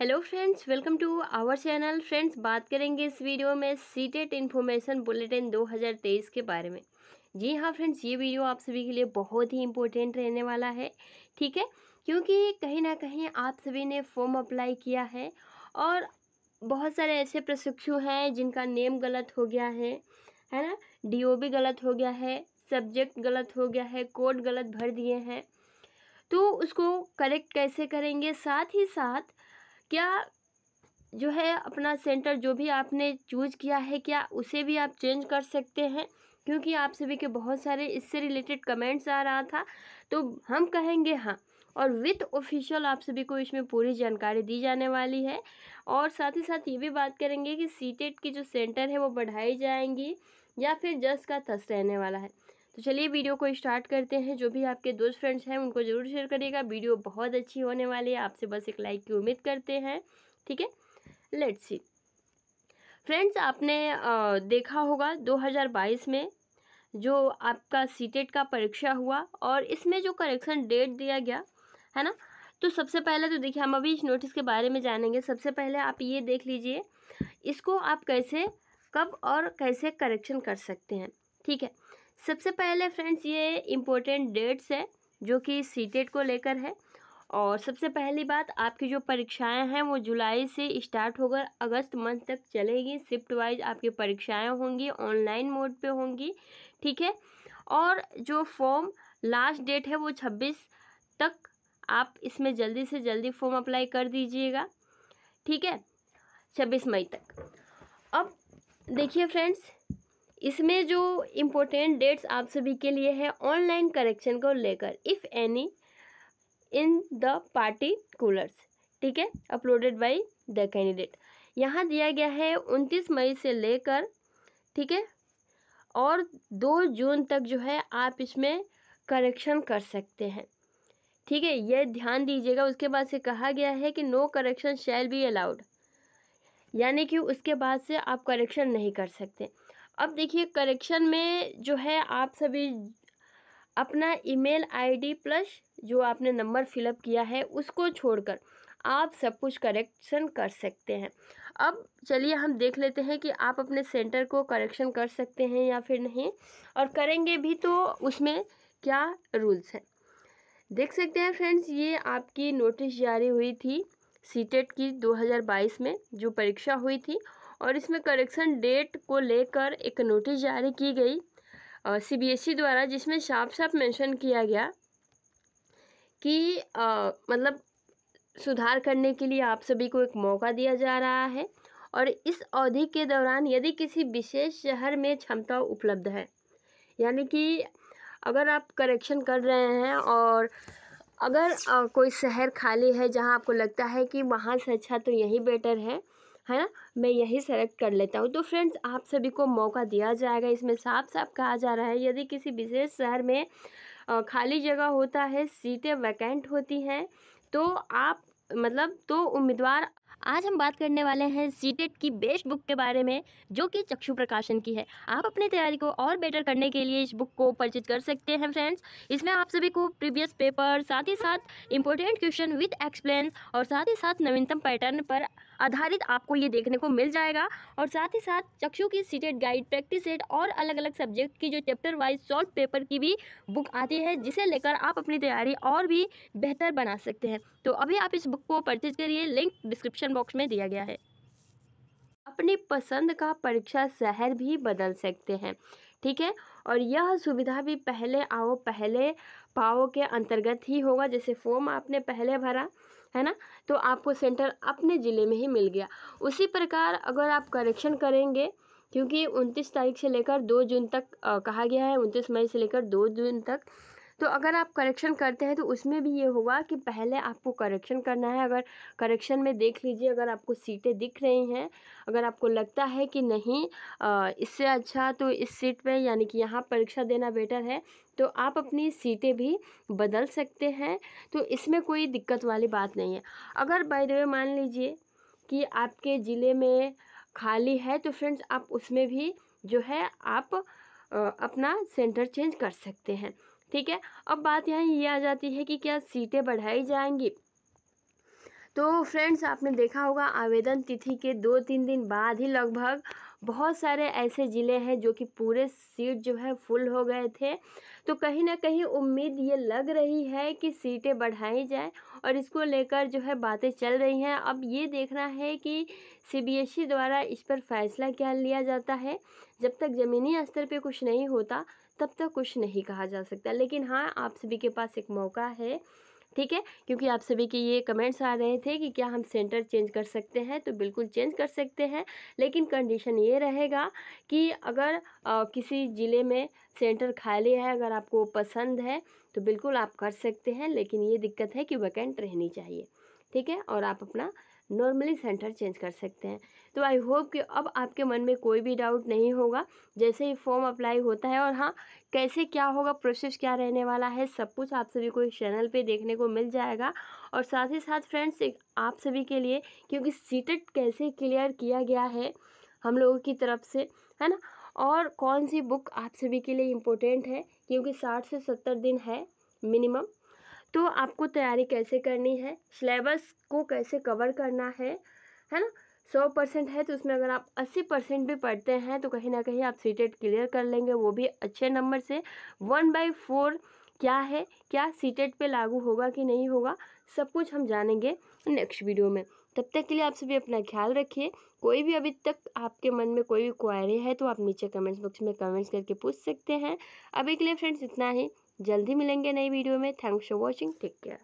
hello friends welcome to our channel friends बात करेंगे इस वीडियो में सीटेट इन्फॉर्मेशन बुलेटिन 2023 के बारे में जी हाँ फ्रेंड्स ये वीडियो आप सभी के लिए बहुत ही इम्पोर्टेंट रहने वाला है ठीक है क्योंकि कहीं ना कहीं आप सभी ने फॉर्म अप्लाई किया है और बहुत सारे ऐसे प्रशिक्षु हैं जिनका नेम गलत हो गया है है ना डी गलत हो गया है सब्जेक्ट गलत हो गया है कोड गलत भर दिए हैं तो उसको करेक्ट कैसे करेंगे साथ ही साथ क्या जो है अपना सेंटर जो भी आपने चूज किया है क्या उसे भी आप चेंज कर सकते हैं क्योंकि आप सभी के बहुत सारे इससे रिलेटेड कमेंट्स आ रहा था तो हम कहेंगे हाँ और विथ ऑफिशियल आप सभी को इसमें पूरी जानकारी दी जाने वाली है और साथ ही साथ ये भी बात करेंगे कि सीटेट की जो सेंटर है वो बढ़ाई जाएंगी या फिर जस का थस रहने वाला है तो चलिए वीडियो को स्टार्ट करते हैं जो भी आपके दोस्त फ्रेंड्स हैं उनको ज़रूर शेयर करिएगा वीडियो बहुत अच्छी होने वाली है आपसे बस एक लाइक की उम्मीद करते हैं ठीक है लेट्स सी फ्रेंड्स आपने देखा होगा 2022 में जो आपका सी e का परीक्षा हुआ और इसमें जो करेक्शन डेट दिया गया है ना तो सबसे पहले तो देखिए हम अभी इस नोटिस के बारे में जानेंगे सबसे पहले आप ये देख लीजिए इसको आप कैसे कब और कैसे करेक्शन कर सकते हैं ठीक है सबसे पहले फ्रेंड्स ये इम्पोर्टेंट डेट्स है जो कि सी e को लेकर है और सबसे पहली बात आपकी जो परीक्षाएं हैं वो जुलाई से स्टार्ट होकर अगस्त मंथ तक चलेगी शिफ्ट वाइज आपकी परीक्षाएं होंगी ऑनलाइन मोड पे होंगी ठीक है और जो फॉर्म लास्ट डेट है वो 26 तक आप इसमें जल्दी से जल्दी फॉर्म अप्लाई कर दीजिएगा ठीक है 26 मई तक अब देखिए फ्रेंड्स इसमें जो इम्पोर्टेंट डेट्स आप सभी के लिए है ऑनलाइन करेक्शन को लेकर if any in the particulars ठीक है अपलोडेड बाय द कैंडिडेट यहाँ दिया गया है उनतीस मई से लेकर ठीक है और दो जून तक जो है आप इसमें करेक्शन कर सकते हैं ठीक है यह ध्यान दीजिएगा उसके बाद से कहा गया है कि no correction shall be allowed यानी कि उसके बाद से आप करेक्शन नहीं कर सकते अब देखिए करेक्शन में जो है आप सभी अपना ईमेल आईडी प्लस जो आपने नंबर फिलअप किया है उसको छोड़कर आप सब कुछ करेक्शन कर सकते हैं अब चलिए हम देख लेते हैं कि आप अपने सेंटर को करेक्शन कर सकते हैं या फिर नहीं और करेंगे भी तो उसमें क्या रूल्स हैं देख सकते हैं फ्रेंड्स ये आपकी नोटिस जारी हुई थी सीटेट e की 2022 में जो परीक्षा हुई थी और इसमें करेक्शन डेट को लेकर एक नोटिस जारी की गई सी बी एस ई द्वारा जिसमें साफ साफ मेंशन किया गया कि आ, मतलब सुधार करने के लिए आप सभी को एक मौका दिया जा रहा है और इस अवधि के दौरान यदि किसी विशेष शहर में क्षमता उपलब्ध है यानी कि अगर आप करेक्शन कर रहे हैं और अगर आ, कोई शहर खाली है जहां आपको लगता है कि वहां से अच्छा तो यही बेटर है है ना मैं यही सेलेक्ट कर लेता हूँ तो फ्रेंड्स आप सभी को मौका दिया जाएगा इसमें साफ साफ कहा जा रहा है यदि किसी विशेष शहर में खाली जगह होता है सीटें वैकेंट होती हैं तो आप मतलब तो उम्मीदवार आज हम बात करने वाले हैं सीटेट की बेस्ट बुक के बारे में जो कि चक्षु प्रकाशन की है आप अपनी तैयारी को और बेटर करने के लिए इस बुक को परचेज कर सकते हैं फ्रेंड्स इसमें आप सभी को प्रीवियस पेपर साथ ही साथ इम्पोर्टेंट क्वेश्चन विद एक्सप्लेन और साथ ही साथ नवीनतम पैटर्न पर आधारित आपको ये देखने को मिल जाएगा और साथ ही साथ चक्षु की सीटेड गाइड प्रैक्टिस सेट और अलग अलग सब्जेक्ट की जो चैप्टर वाइज सॉल्व पेपर की भी बुक आती है जिसे लेकर आप अपनी तैयारी और भी बेहतर बना सकते हैं तो अभी आप इस बुक को परचेज करिए लिंक डिस्क्रिप्शन बॉक्स में दिया गया है अपनी पसंद का परीक्षा शहर भी बदल सकते हैं ठीक है और यह सुविधा भी पहले आओ पहले पाओ के अंतर्गत ही होगा जैसे फॉर्म आपने पहले भरा है ना तो आपको सेंटर अपने ज़िले में ही मिल गया उसी प्रकार अगर आप करेक्शन करेंगे क्योंकि उनतीस तारीख से लेकर दो जून तक आ, कहा गया है उनतीस मई से लेकर दो जून तक तो अगर आप करेक्शन करते हैं तो उसमें भी ये होगा कि पहले आपको करेक्शन करना है अगर करेक्शन में देख लीजिए अगर आपको सीटें दिख रही हैं अगर आपको लगता है कि नहीं इससे अच्छा तो इस सीट पर यानी कि यहाँ परीक्षा देना बेटर है तो आप अपनी सीटें भी बदल सकते हैं तो इसमें कोई दिक्कत वाली बात नहीं है अगर बाय द वे मान लीजिए कि आपके ज़िले में खाली है तो फ्रेंड्स आप उसमें भी जो है आप अपना सेंटर चेंज कर सकते हैं ठीक है अब बात यहाँ ये आ जाती है कि क्या सीटें बढ़ाई जाएंगी तो फ्रेंड्स आपने देखा होगा आवेदन तिथि के दो तीन दिन बाद ही लगभग बहुत सारे ऐसे ज़िले हैं जो कि पूरे सीट जो है फुल हो गए थे तो कहीं ना कहीं उम्मीद ये लग रही है कि सीटें बढ़ाई जाए और इसको लेकर जो है बातें चल रही हैं अब ये देखना है कि सीबीएसई द्वारा इस पर फैसला क्या लिया जाता है जब तक ज़मीनी स्तर पे कुछ नहीं होता तब तक तो कुछ नहीं कहा जा सकता लेकिन हाँ आप सभी के पास एक मौका है ठीक है क्योंकि आप सभी के ये कमेंट्स आ रहे थे कि क्या हम सेंटर चेंज कर सकते हैं तो बिल्कुल चेंज कर सकते हैं लेकिन कंडीशन ये रहेगा कि अगर आ, किसी ज़िले में सेंटर खाली है अगर आपको पसंद है तो बिल्कुल आप कर सकते हैं लेकिन ये दिक्कत है कि वैकेंट रहनी चाहिए ठीक है और आप अपना नॉर्मली सेंटर चेंज कर सकते हैं तो आई होप कि अब आपके मन में कोई भी डाउट नहीं होगा जैसे ही फॉर्म अप्लाई होता है और हाँ कैसे क्या होगा प्रोसेस क्या रहने वाला है सब कुछ आप सभी को इस चैनल पे देखने को मिल जाएगा और साथ ही साथ फ्रेंड्स आप सभी के लिए क्योंकि सीटेट कैसे क्लियर किया गया है हम लोगों की तरफ से है ना और कौन सी बुक आप सभी के लिए इम्पोर्टेंट है क्योंकि साठ से सत्तर दिन है मिनिमम तो आपको तैयारी कैसे करनी है सिलेबस को कैसे कवर करना है है ना सौ परसेंट है तो उसमें अगर आप अस्सी परसेंट भी पढ़ते हैं तो कहीं ना कहीं आप सीटेट क्लियर कर लेंगे वो भी अच्छे नंबर से वन बाई फोर क्या है क्या टेट पे लागू होगा कि नहीं होगा सब कुछ हम जानेंगे नेक्स्ट वीडियो में तब तक के लिए आप सभी अपना ख्याल रखिए कोई भी अभी तक आपके मन में कोई भी क्वायरी है तो आप नीचे कमेंट्स बॉक्स में कमेंट्स करके पूछ सकते हैं अभी के लिए फ्रेंड्स इतना ही जल्दी मिलेंगे नई वीडियो में thanks for watching take care